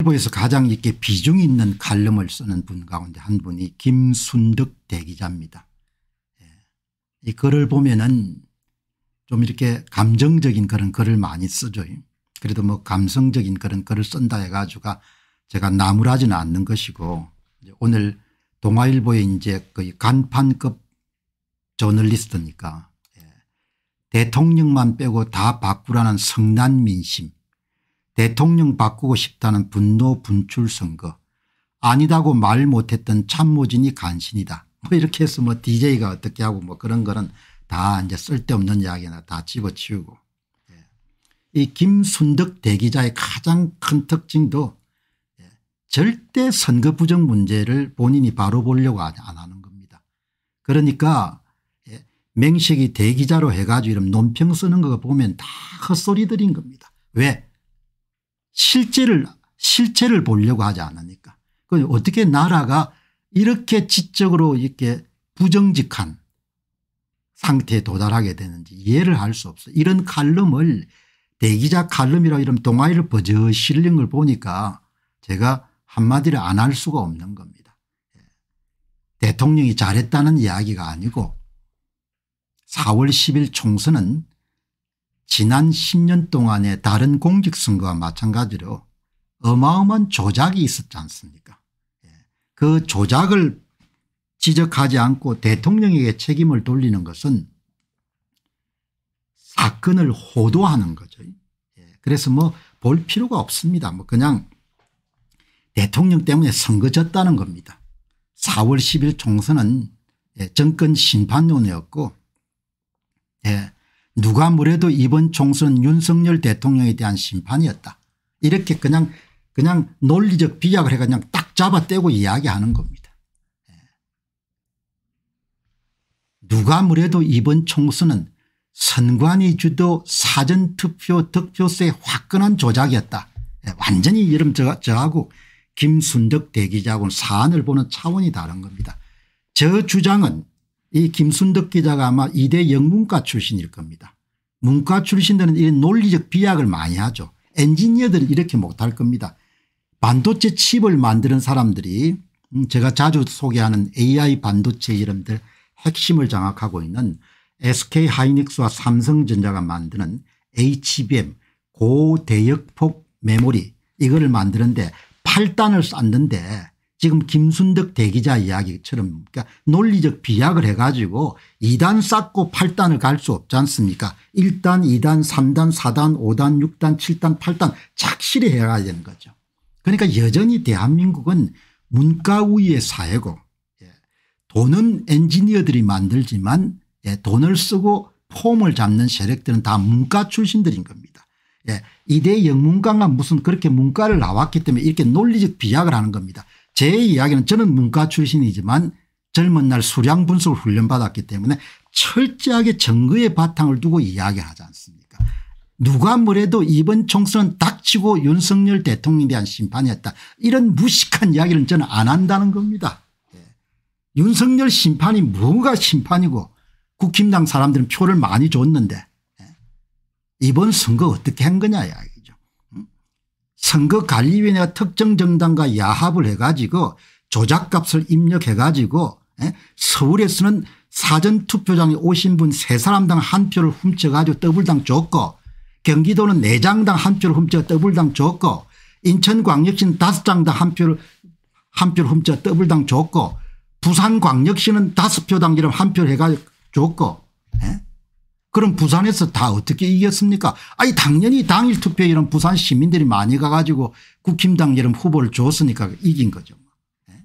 일부에서 가장 이렇게 비중 있는 칼럼을 쓰는 분 가운데 한 분이 김순득 대기자입니다. 예. 이 글을 보면은 좀 이렇게 감정적인 그런 글을 많이 쓰죠. 그래도 뭐 감성적인 그런 글을 쓴다 해가지고 제가 나무라지는 않는 것이고 오늘 동아일보의 이제 거의 그 간판급 저널리스트니까 예. 대통령만 빼고 다 바꾸라는 성난 민심 대통령 바꾸고 싶다는 분노 분출 선거 아니다고 말 못했던 참모진이 간신이다. 뭐 이렇게 해서 뭐 DJ가 어떻게 하고 뭐 그런 거는 다 이제 쓸데없는 이야기나 다 집어치우고 예. 이 김순덕 대기자의 가장 큰 특징도 예, 절대 선거 부정 문제를 본인이 바로 보려고 안 하는 겁니다. 그러니까 예, 맹식이 대기자로 해가지고 이런 논평 쓰는 거 보면 다 헛소리들인 겁니다. 왜 실제를 실체를 보려고 하지 않으니까 그 어떻게 나라가 이렇게 지적으로 이렇게 부정직한 상태에 도달하게 되는지 이해를 할 수 없어 이런 칼럼을 대기자 칼럼이라 이런 동아리를 버저 실린 걸 보니까 제가 한마디를 안 할 수가 없는 겁니다. 대통령이 잘했다는 이야기가 아니고 4월 10일 총선은 지난 10년 동안의 다른 공직선거와 마찬가지로 어마어마한 조작이 있었지 않습니까 예. 그 조작을 지적하지 않고 대통령에게 책임을 돌리는 것은 사건을 호도하는 거죠. 예. 그래서 뭐 볼 필요가 없습니다. 뭐 그냥 대통령 때문에 선거 졌다는 겁니다. 4월 10일 총선은 예, 정권 심판론이었고 예, 누가 뭐래도 이번 총선 윤석열 대통령에 대한 심판이었다. 이렇게 그냥 그냥 논리적 비약을 해가 그냥 딱 잡아떼고 이야기하는 겁니다. 예. 누가 뭐래도 이번 총선은 선관위 주도 사전투표 득표세 화끈한 조작이었다. 예, 완전히 이름 저, 저하고 김순덕 대기자하고 사안을 보는 차원이 다른 겁니다. 저 주장은 이 김순덕 기자가 아마 이대 영문과 출신일 겁니다. 문과 출신들은 이런 논리적 비약을 많이 하죠. 엔지니어들은 이렇게 못할 겁니다. 반도체 칩을 만드는 사람들이 음, 제가 자주 소개하는 AI 반도체 이름들 핵심을 장악하고 있는 SK 하이닉스와 삼성전자가 만드는 HBM 고대역폭 메모리 이거를 만드는데 8단을 쌓는데 지금 김순덕 대기자 이야기처럼 그러니까 논리적 비약을 해 가지고 2단 쌓고 8단을 갈 수 없지 않습니까 1단 2단 3단 4단 5단 6단 7단 8단 착실히 해야 되는 거죠. 그러니까 여전히 대한민국은 문과우위의 사회고 예, 돈은 엔지니어들이 만들지만 예, 돈을 쓰고 폼을 잡는 세력들은 다 문과 출신들인 겁니다. 예, 이대 영문과가 무슨 그렇게 문과를 나왔기 때문에 이렇게 논리적 비약을 하는 겁니다. 제 이야기는 저는 문과 출신이지만 젊은 날 수량 분석을 훈련받았기 때문에 철저하게 정의의 바탕을 두고 이야기하지 않습니까 누가 뭐래도 이번 총선 닥치고 윤석열 대통령에 대한 심판이었다 이런 무식한 이야기를 저는 안 한다는 겁니다. 네. 윤석열 심판이 뭐가 심판이고 국힘당 사람들은 표를 많이 줬는데 네. 이번 선거 어떻게 한 거냐 이야기. 선거관리위원회가 특정 정당과 야합을 해 가지고 조작값을 입력해 가지고 예? 서울에서는 사전투표장에 오신 분 세 사람당 한 표를 훔쳐 가지고 더블당 줬고 경기도는 네 장당 한 표를 훔쳐 더블당 줬고 인천광역시는 다섯 장당 한 표를 한 표를 훔쳐 더블당 줬고 부산광역시는 다섯 표당 이름 한 표를 해가 줬고 에? 예? 그럼 부산에서 다 어떻게 이겼습니까 아니 당연히 당일 투표 이런 부산 시민들이 많이 가가지고 국힘당 이런 후보를 줬으니까 이긴 거죠. 예?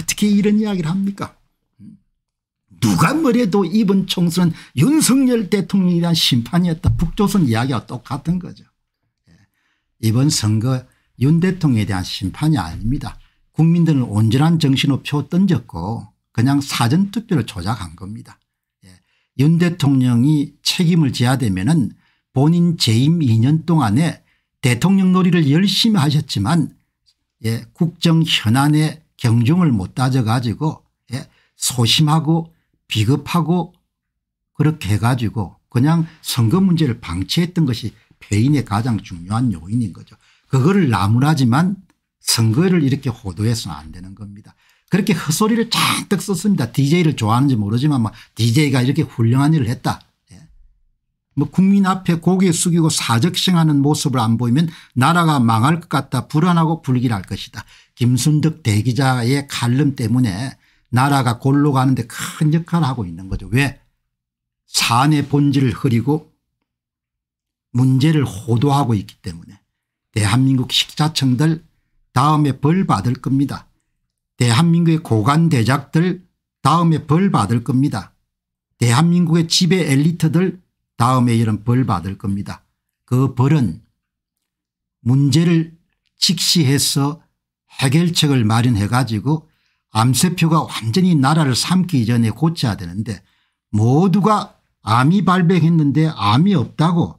어떻게 이런 이야기를 합니까 음. 누가 뭐래도 이번 총선은 윤석열 대통령에 대한 심판이었다. 북조선 이야기와 똑같은 거죠. 예. 이번 선거 윤 대통령에 대한 심판이 아닙니다. 국민들은 온전한 정신으로 표 던졌고 그냥 사전투표를 조작한 겁니다. 윤 대통령이 책임을 져야 되면은 본인 재임 2년 동안에 대통령 놀이를 열심히 하셨지만 예, 국정 현안의 경중을 못 따져가지고 예, 소심하고 비겁하고 그렇게 해가지고 그냥 선거 문제를 방치했던 것이 폐인의 가장 중요한 요인인 거죠. 그거를 나무라지만 선거를 이렇게 호도해서는 안 되는 겁니다. 그렇게 헛소리를 잔뜩 썼습니다. DJ를 좋아하는지 모르지만 막 DJ가 이렇게 훌륭한 일을 했다. 예. 뭐 국민 앞에 고개 숙이고 사적생하는 모습을 안 보이면 나라가 망할 것 같다 불안하고 불길할 것이다. 김순득 대기자의 갈름 때문에 나라가 골로 가는데 큰 역할을 하고 있는 거죠. 왜? 사안의 본질을 흐리고 문제를 호도하고 있기 때문에 대한민국 식자청들 다음에 벌 받을 겁니다. 대한민국의 고관대작들 다음에 벌 받을 겁니다. 대한민국의 지배 엘리트들 다음에 이런 벌 받을 겁니다. 그 벌은 문제를 직시해서 해결책을 마련해 가지고 암세표가 완전히 나라를 삼기 전에 고쳐야 되는데 모두가 암이 발병했는데 암이 없다고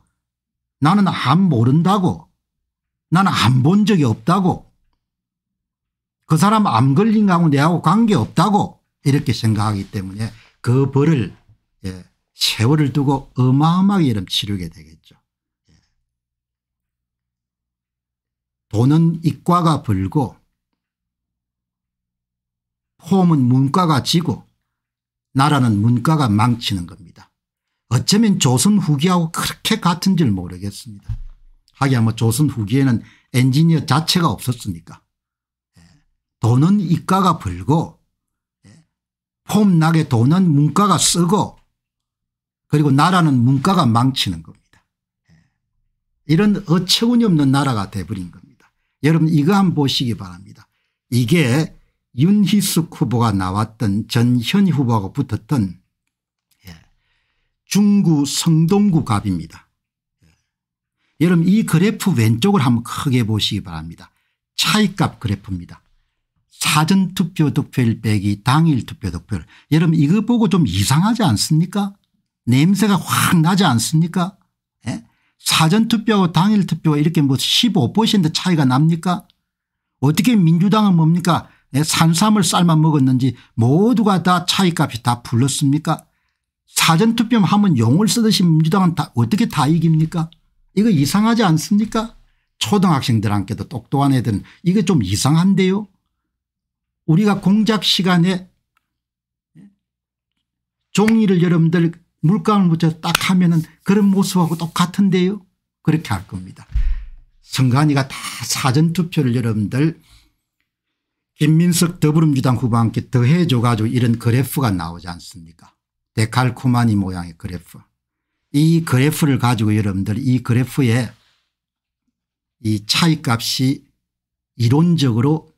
나는 암 모른다고 나는 암 본 적이 없다고 그 사람 암 걸린 거하고 내하고 관계없다고 이렇게 생각하기 때문에 그 벌을 예, 세월을 두고 어마어마하게 이름 치르게 되겠죠. 예. 돈은 이과가 벌고 폼은 문과가 지고 나라는 문과가 망치는 겁니다. 어쩌면 조선 후기하고 그렇게 같은 줄 모르겠습니다. 하기야 뭐 조선 후기에는 엔지니어 자체가 없었으니까. 돈은 이가가 벌고 예, 폼나게 돈은 문가가 쓰고 그리고 나라는 문가가 망치는 겁니다. 예. 이런 어처구니 없는 나라가 돼버린 겁니다. 여러분 이거 한번 보시기 바랍니다. 이게 윤희숙 후보가 나왔던 전현 후보하고 붙었던 예, 중구 성동구 갑입니다. 여러분 이 그래프 왼쪽을 한번 크게 보시기 바랍니다. 차이값 그래프입니다. 사전 투표 득표율 빼기 당일 투표 득표율. 여러분 이거 보고 좀 이상하지 않습니까? 냄새가 확 나지 않습니까? 예? 사전 투표하고 당일 투표가 이렇게 뭐 15% 차이가 납니까? 어떻게 민주당은 뭡니까? 예? 산삼을 쌀만 먹었는지 모두가 다 차이값이 다 불렀습니까? 사전 투표하면 용을 쓰듯이 민주당은 다 어떻게 다 이깁니까? 이거 이상하지 않습니까? 초등학생들한테도 똑똑한 애들은 이거 좀 이상한데요. 우리가 공작 시간에 종이를 여러분들 물감을 묻혀서 딱 하면은 그런 모습하고 똑같은데요. 그렇게 할 겁니다. 선관위가 다 사전투표를 여러분들 김민석 더불어민주당 후보 함께 더해줘 가지고 이런 그래프가 나오지 않습니까 데칼코마니 모양의 그래프 이 그래프를 가지고 여러분들 이 그래프에 이 차이값이 이론적으로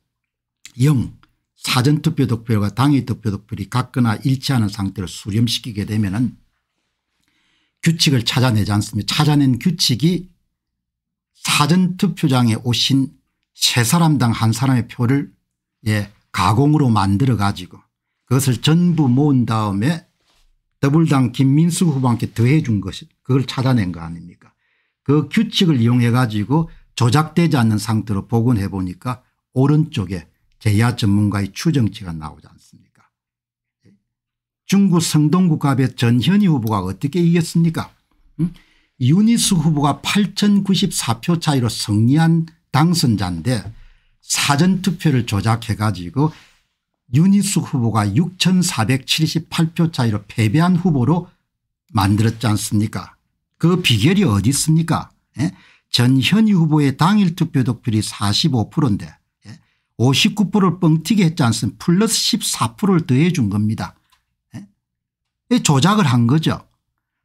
0 사전투표 득표율과 당일 투표 득표율이 같거나 일치하는 상태를 수렴시키게 되면 은 규칙을 찾아내지 않습니다. 찾아낸 규칙이 사전투표장에 오신 세 사람당 한 사람의 표를 예, 가공으로 만들어 가지고 그것을 전부 모은 다음에 더블당 김민수 후보한테 더해 준 것이 그걸 찾아낸 거 아닙니까 그 규칙을 이용해 가지고 조작되지 않는 상태로 복원해 보니까 오른쪽에 제야 전문가의 추정치가 나오지 않습니까 중국 성동국합의 전현희 후보가 어떻게 이겼습니까 음? 유니스 후보가 8094표 차이로 승리한 당선자인데 사전투표를 조작해 가지고 유니스 후보가 6478표 차이로 패배한 후보로 만들었지 않습니까 그 비결이 어디 있습니까 예? 전현희 후보의 당일 투표 득표율이 45%인데 59%를 뻥튀기 했지 않습니까 플러스 14%를 더해 준 겁니다. 예? 조작을 한 거죠.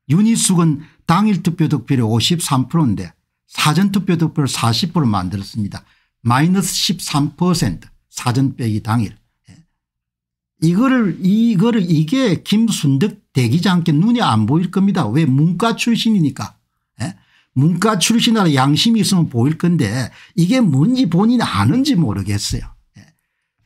윤희숙은 당일 투표 득표율이 53%인데 사전투표 득표를 40%를 만들었습니다. 마이너스 13% 사전 빼기 당일. 예? 이거를 이거를 이게 김순득 대기자 함께 눈에 안 보일 겁니다. 왜 문과 출신이니까. 예? 문과 출신이라 양심이 있으면 보일 건데 이게 뭔지 본인이 아는지 모르겠어요. 예.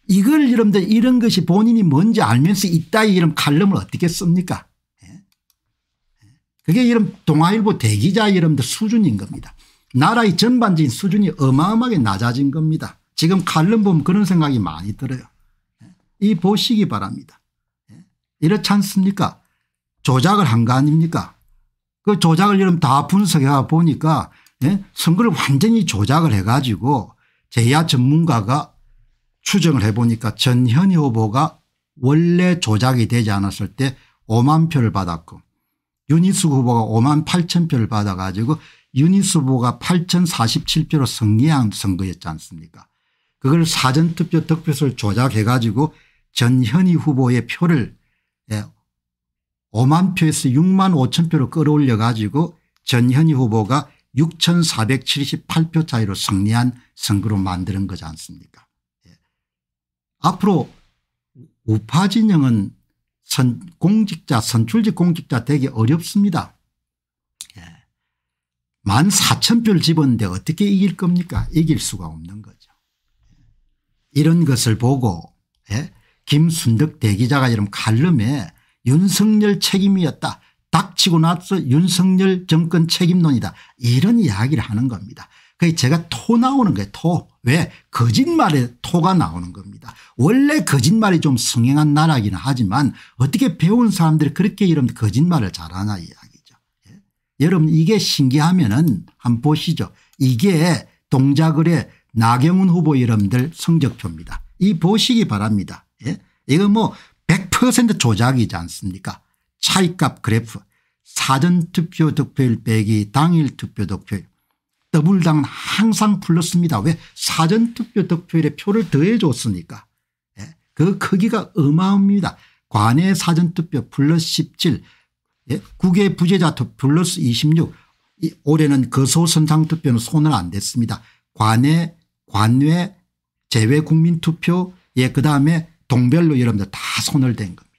이걸 여러분들 이런 것이 본인이 뭔지 알면서 이따 이런 칼럼을 어떻게 씁니까 예. 예. 그게 이런 동아일보 대기자 여러분들 수준인 겁니다. 나라의 전반적인 수준이 어마어마하게 낮아진 겁니다. 지금 칼럼 보면 그런 생각이 많이 들어요. 이 보시기 바랍니다. 이렇지 않습니까 조작을 한 거 아닙니까 그 조작을 여러분 다 분석해 보니까 예? 선거를 완전히 조작을 해 가지고 제야 전문가가 추정을 해 보니까 전현희 후보가 원래 조작이 되지 않았을 때 5만 표를 받았고 유니스 후보가 5만 8천 표를 받아 가지고 유니스 후보가 8,047표로 승리한 선거였지 않습니까 그걸 사전투표 득표수를 조작해 가지고 전현희 후보의 표를 예, 5만 표에서 6만 5천 표로 끌어올려 가지고 전현희 후보가 6478표 차이로 승리한 선거로 만드는 거지 않습니까 예. 앞으로 우파 진영은 선, 공직자 선출직 공직자 되기 어렵습니다. 예. 1 4천표를 집었는데 어떻게 이길 겁니까 이길 수가 없는 거죠. 예. 이런 것을 보고 예? 김순덕 대기자가 이런 칼럼에 윤석열 책임이었다. 닥치고 나서 윤석열 정권 책임론이다. 이런 이야기를 하는 겁니다. 그게 제가 토 나오는 거예요. 토. 왜? 거짓말에 토가 나오는 겁니다. 원래 거짓말이 좀 성행한 나라이긴 하지만 어떻게 배운 사람들이 그렇게 이런 거짓말을 잘하나 이야기죠. 예? 여러분 이게 신기하면은 한번 보시죠. 이게 동작을의 나경원 후보 여러분들 성적표입니다. 이 보시기 바랍니다. 예? 이거 뭐100% 조작이지 않습니까 차이값 그래프 사전투표 득표율 빼기 당일 투표 득표율 더블당은 항상 불렀습니다왜 사전투표 득표율에 표를 더해 줬으니까 예. 그 크기가 어마합니다. 관외 사전투표 플러스 17 예. 국외 부재자 투표 플러스 26 올해는 거소선상 투표는 손을 안 댔습니다. 관외 관외 제외국민투표예 그다음에 동별로 여러분들 다 손을 댄 겁니다.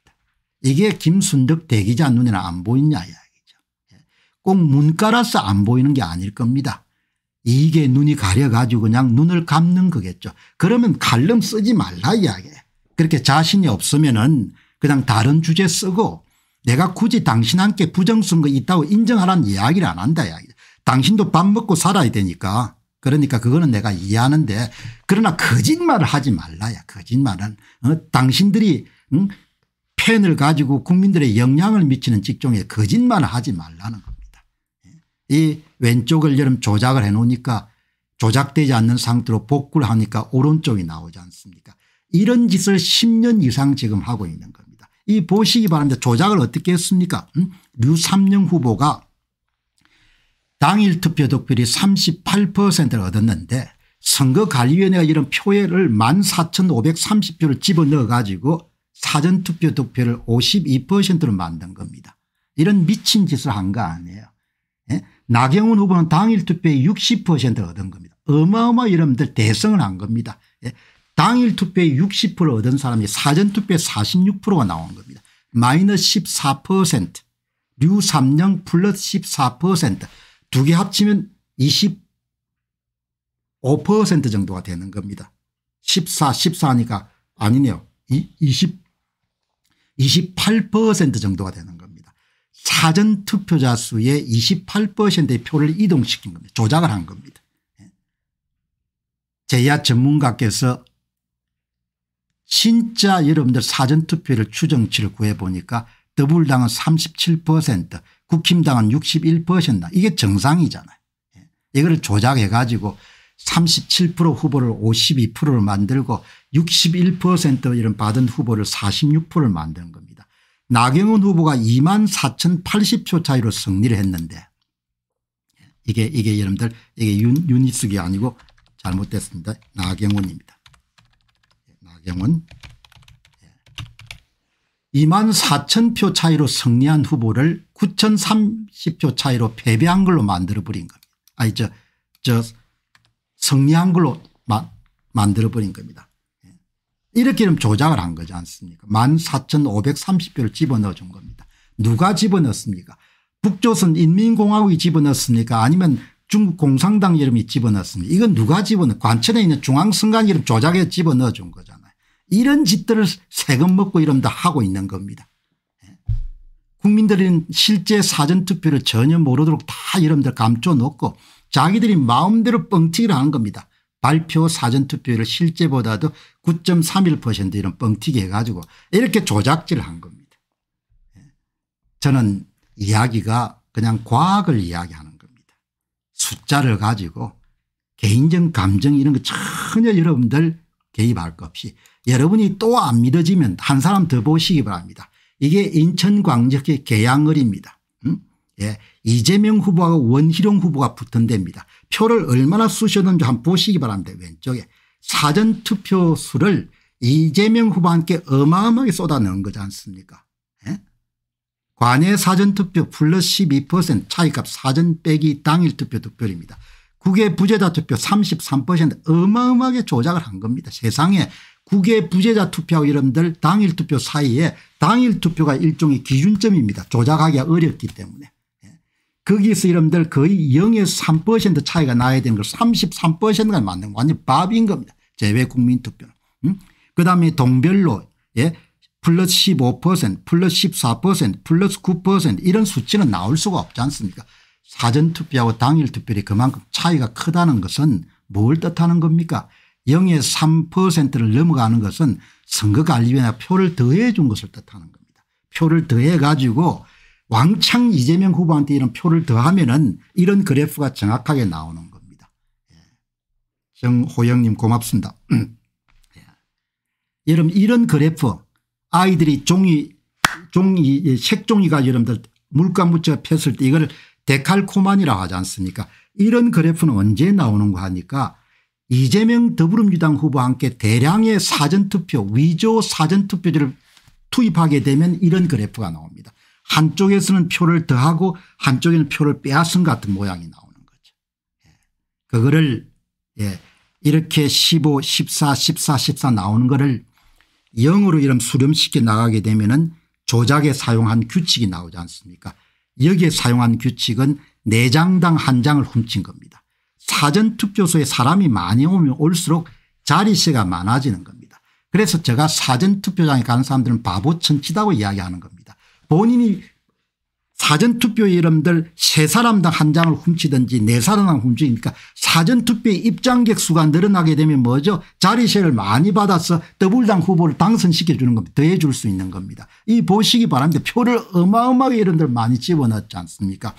이게 김순덕 대기자 눈에는 안 보이냐 이야기죠. 예. 꼭 문과라서 안 보이는 게 아닐 겁니다. 이게 눈이 가려가지고 그냥 눈을 감는 거겠죠. 그러면 칼럼 쓰지 말라 이야기 그렇게 자신이 없으면 은 그냥 다른 주제 쓰고 내가 굳이 당신한테 부정선거 있다고 인정하라는 이야기를 안 한다 이야기 당신도 밥 먹고 살아야 되니까 그러니까 그거는 내가 이해하는데 그러나 거짓말을 하지 말라야 거짓말은 어? 당신들이 응? 팬을 가지고 국민들의 영향을 미치는 직종에 거짓말을 하지 말라는 겁니다. 예. 이 왼쪽을 여름 조작을 해놓으니까 조작되지 않는 상태로 복구를 하니까 오른쪽이 나오지 않습니까 이런 짓을 10년 이상 지금 하고 있는 겁니다. 이 보시기 바랍니다. 조작을 어떻게 했습니까 음? 류 삼령 후보가 당일 투표 득표율이 38%를 얻었는데 선거관리위원회가 이런 표회를 14,530표를 집어넣어 가지고 사전투표 득표를 52%로 만든 겁니다. 이런 미친 짓을 한 거 아니에요. 예? 나경원 후보는 당일 투표에 60%를 얻은 겁니다. 어마어마 여러분들 대성을 한 겁니다. 예? 당일 투표에 60%를 얻은 사람이 사전투표에 46%가 나온 겁니다. 마이너스 14%류 3령 플러스 14% 두개 합치면 25% 정도가 되는 겁니다. 14, 14니까 아니네요. 20, 28% 정도가 되는 겁니다. 사전 투표자 수의 28%의 표를 이동시킨 겁니다. 조작을 한 겁니다. 예. 제야 전문가께서 진짜 여러분들 사전투표를 추정치를 구해보니까 더불당은 37% 국힘당은 61%나 이게 정상이잖아요. 예. 이거 조작해 가지고 37% 후보를 52%를 만들고 61% 이런 받은 후보를 46%를 만든 겁니다. 나경원 후보가 2만 4,080표 차이로 승리를 했는데 예, 이게 이게 여러분들 이게 윤, 유니스 아니고 잘못됐습니다. 나경원입니다. 예, 나경원 2만 4천 표 차이로 승리한 후보를 9,030표 차이로 패배한 걸로 만들어버린 겁니다. 아니 저, 저 승리한 걸로 마, 만들어버린 겁니다. 예. 이렇게 좀 조작을 한 거지 않습니까 14,530표를 집어넣어 준 겁니다. 누가 집어넣습니까 북조선 인민공화국이 집어넣습니까 아니면 중국 공산당 이름이 집어넣습니까 이건 누가 집어넣 관천에 있는 중앙선관 이름 조작해 집어넣어 준 거잖아요. 이런 짓들을 세금 먹고 이름도 하고 있는 겁니다. 국민들은 실제 사전투표를 전혀 모르도록 다 여러분들 감춰놓고 자기들이 마음대로 뻥튀기를 하는 겁니다. 발표 사전투표율 실제보다도 9.31% 이런 뻥튀기 해가지고 이렇게 조작질을 한 겁니다. 예. 저는 이야기가 그냥 과학을 이야기하는 겁니다. 숫자를 가지고 개인적 감정 이런 거 전혀 여러분들 개입할 것 없이 여러분이 또 안 믿어지면 한 사람 더 보시기 바랍니다. 이게 인천광역의 계양을입니다. 음? 예. 이재명 후보와 원희룡 후보가 붙은 데입니다. 표를 얼마나 쑤셨는지 한번 보시기 바랍니다. 왼쪽에 사전투표 수를 이재명 후보한테 어마어마하게 쏟아넣은 거지 않습니까 예? 관외 사전투표 플러스 12% 차이값 사전 빼기 당일 투표 득표입니다. 국외 부재자 투표 33% 어마어마하게 조작을 한 겁니다. 세상에 국외 부재자 투표 하고 이름들 당일 투표 사이에 당일 투표가 일종의 기준점입니다. 조작하기가 어렵기 때문에. 거기서 예. 그 이름들 거의 0에서 3% 차이가 나야 되는 걸 33%가 맞는 거 완전 밥인 겁니다. 제외 국민 투표는. 음? 그다음에 동별로 예? 플러스 15% 플러스 14% 플러스 9% 이런 수치는 나올 수가 없지 않습니까 사전투표하고 당일투표이 그만큼 차이가 크다는 것은 뭘 뜻하는 겁니까 0의 3%를 넘어가는 것은 선거관리위원회 표를 더해 준 것을 뜻하는 겁니다. 표를 더해 가지고 왕창 이재명 후보한테 이런 표를 더하면 은 이런 그래프가 정확하게 나오는 겁니다. 예. 정호영님 고맙습니다. 예. 여러분 이런 그래프 아이들이 종이 종이 예, 색종이가 여러분들 물감 묻혀 폈을 때 이걸 데칼코만이라 하지 않습니까 이런 그래프는 언제 나오는가 하니까 이재명 더불어민주당 후보와 함께 대량의 사전투표 위조 사전투표지를 투입하게 되면 이런 그래프가 나옵니다. 한쪽에서는 표를 더하고 한쪽에는 표를 빼앗은 같은 모양이 나오는 거죠. 예. 그거를 예 이렇게 15 14 14 14 나오는 거를 0으로 이름 수렴시켜 나가게 되면 은 조작에 사용한 규칙이 나오지 않습니까 여기에 사용한 규칙은 4장당 1장을 훔친 겁니다. 사전투표소에 사람이 많이 오면 올수록 자리세가 많아지는 겁니다. 그래서 제가 사전투표장에 가는 사람들은 바보 천치다고 이야기하는 겁니다. 본인이 사전투표 이름들 세 사람당 한 장을 훔치든지 네 사람당 훔치니까 사전투표의 입장객 수가 늘어나게 되면 뭐죠 자리세를 많이 받아서 더블당 후보를 당선시켜 주는 겁니다. 더해 줄 수 있는 겁니다. 이 보시기 바랍니다. 표를 어마어마하게 여러분들 많이 집어넣지 않습니까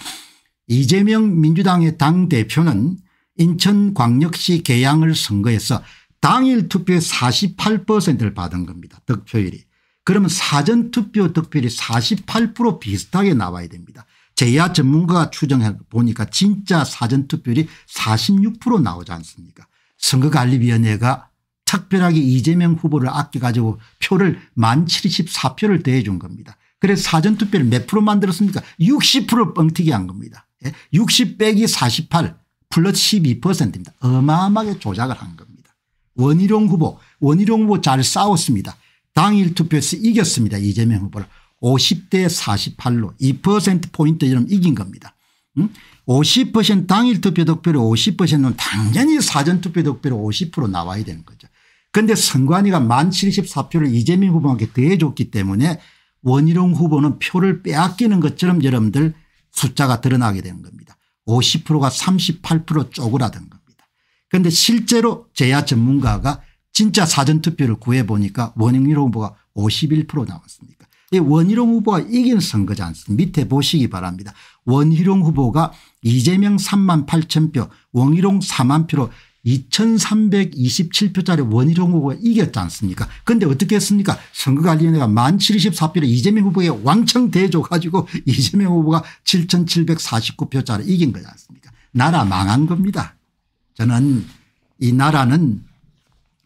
이재명 민주당의 당대표는 인천광역시 계양을 선거해서 당일 투표의 48%를 받은 겁니다. 득표율이. 그러면 사전투표 득표율이 48% 비슷하게 나와야 됩니다. 제야 전문가가 추정해 보니까 진짜 사전투표율이 46% 나오지 않습니까 선거관리위원회가 특별하게 이재명 후보를 아껴가지고 표를 1 7 4표를 대해준 겁니다. 그래서 사전투표를 몇 프로 만들었습니까 60% 뻥튀기 한 겁니다. 60 예? 빼기 48 플러스 12%입니다. 어마어마하게 조작을 한 겁니다. 원희룡 후보 원희룡 후보 잘 싸웠습니다. 당일 투표에서 이겼습니다. 이재명 후보를 50대 48로 2%포인트 이름 이긴 겁니다. 음? 50% 당일 투표 득표로 50%는 당연히 사전 투표 득표로50% 나와야 되는 거죠. 그런데 선관위가 만 74표를 이재명 후보에게 더해줬기 때문에 원희룡 후보는 표를 빼앗기는 것처럼 여러분들 숫자가 드러나게 되는 겁니다. 50%가 38% 쪼그라든 겁니다. 그런데 실제로 제야 전문가가 진짜 사전투표를 구해보니까 원희룡 후보가 51% 나왔습니다. 원희룡 후보가 이긴 선거지 않습니까 밑에 보시기 바랍니다. 원희룡 후보가 이재명 3만 8천 표 원희룡 4만 표로 2327표짜리 원희룡 후보가 이겼지 않습니까 그런데 어떻게 했습니까 선거관리위원회가 1 7 4표를 이재명 후보에 왕청 대줘 가지고 이재명 후보가 7749표짜리 이긴 거지 않습니까 나라 망한 겁니다. 저는 이 나라는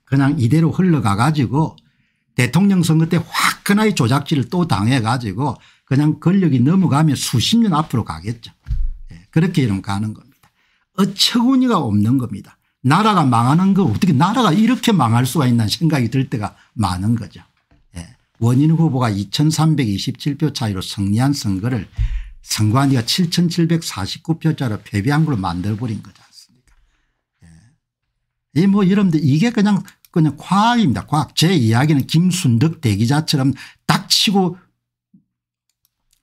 그냥 이대로 흘러가 가지고 대통령 선거 때 화끈하게 조작질을 또 당해 가지고 그냥 권력이 넘어가면 수십 년 앞으로 가겠죠. 예, 그렇게 이러 가는 겁니다. 어처구니가 없는 겁니다. 나라가 망하는 거 어떻게 나라가 이렇게 망할 수가 있나 생각이 들 때가 많은 거죠. 예. 원인 후보가 2327표 차이로 승리한 선거를 선관위가 7749표짜로 패배한 걸로 만들어버린 거지 않습니까. 예. 이뭐 여러분들 이게 그냥 그냥 과학입니다. 과학. 제 이야기는 김순덕 대기자처럼 닥치고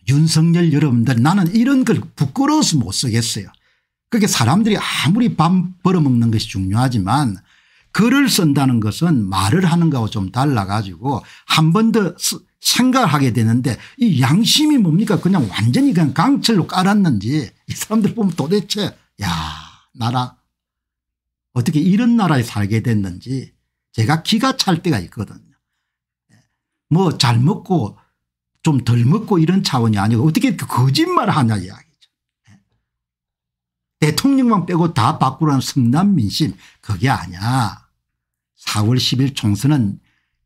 윤석열 여러분들 나는 이런 걸 부끄러워서 못 쓰겠어요. 그게 사람들이 아무리 밥 벌어먹는 것이 중요하지만 글을 쓴다는 것은 말을 하는 것하고좀 달라 가지고 한 번 더 생각하게 되는데 이 양심이 뭡니까 그냥 완전히 그냥 강철로 깔았는지 이 사람들 보면 도대체 야 나라 어떻게 이런 나라에 살게 됐는지 제가 기가 찰 때가 있거든요. 뭐 잘 먹고 좀 덜 먹고 이런 차원이 아니고 어떻게 거짓말 을 하냐 이야기. 대통령만 빼고 다 바꾸라는 성남 민심 그게 아니야. 4월 10일 총선은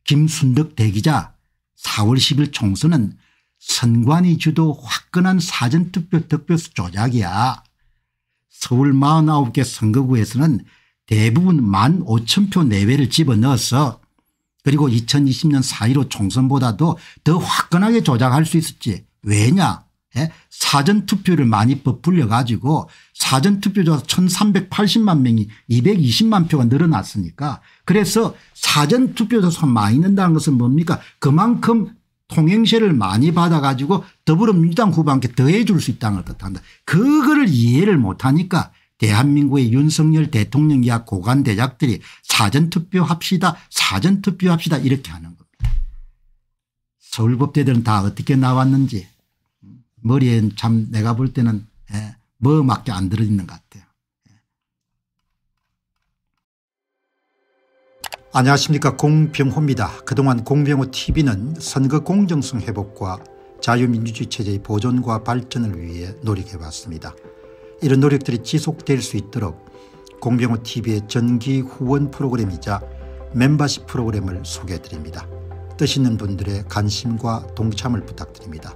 김순덕 대기자 4월 10일 총선은 선관위 주도 화끈한 사전투표 득표수 조작이야. 서울 49개 선거구에서는 대부분 1만 5천 표 내외를 집어넣어서 그리고 2020년 4.15 총선보다도 더 화끈하게 조작할 수 있었지. 왜냐 예? 사전투표를 많이법 불려가지고 사전투표자 1380만 명이 220만 표가 늘어났으니까 그래서 사전투표조사 많이 는다는 것은 뭡니까 그만큼 통행세를 많이 받아가지고 더불어민주당 후보한테 더해 줄 수 있다는 걸 뜻한다. 그거를 이해를 못하니까 대한민국의 윤석열 대통령이야 고관 대작들이 사전투표합시다 사전투표합시다 이렇게 하는 겁니다. 서울법대들은 다 어떻게 나왔는지 머리엔 참 내가 볼 때는 예, 뭐밖에 안 들어있는 것 같아요. 예. 안녕하십니까 공병호입니다. 그동안 공병호 tv는 선거 공정성 회복과 자유민주주의 체제의 보존과 발전을 위해 노력해왔습니다. 이런 노력들이 지속될 수 있도록 공병호 tv의 전기 후원 프로그램이자 멤버십 프로그램을 소개해드립니다. 뜻 있는 분들의 관심과 동참을 부탁드립니다.